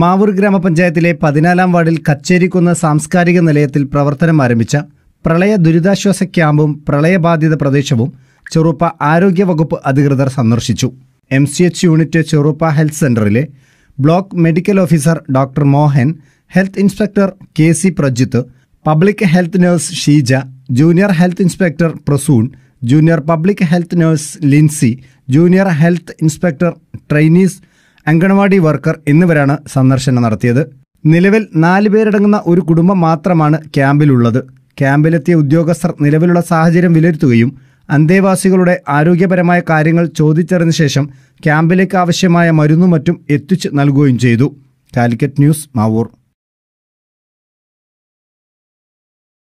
മാവൂർ ഗ്രാമപഞ്ചായത്തിലെ പതിനാലാം വാർഡിൽ കച്ചേരിക്കുന്ന സാംസ്കാരിക നിലയത്തിൽ പ്രവർത്തനം ആരംഭിച്ച പ്രളയ ദുരിതാശ്വാസ ക്യാമ്പും പ്രളയബാധിത പ്രദേശവും ചെറുപ്പ ആരോഗ്യ വകുപ്പ് അധികൃതർ സന്ദർശിച്ചു M C H unit Cheruppa health സെന്ററിലെ block medical officer doctor Mohan health inspector K C Prajith public health nurse Sheeja junior health inspector Prasoon junior public health nurse Lincy junior health inspector trainees anganwadi worker എന്നിവരാണ് സന്ദർശനം നടത്തിയത് നിലവിൽ നാല് പേരടങ്ങുന്ന ഒരു കുടുംബം മാത്രമാണ് ക്യാമ്പിലുള്ളത് ക്യാമ്പിലെത്തിയ ഉദ്യോഗസ്ഥർ നിലവിലുള്ള സാഹചര്യം വിലയിരുത്തുകയും അന്തേവാസികളുടെ ആരോഗ്യപരമായ കാര്യങ്ങൾ ചോദിച്ചറിഞ്ഞ ശേഷം ക്യാമ്പിലേക്ക് ആവശ്യമായ മരുന്നും മറ്റും എത്തിച്ചു നൽകുകയും ചെയ്തു കാലിക്കറ്റ് ന്യൂസ് മാവൂർ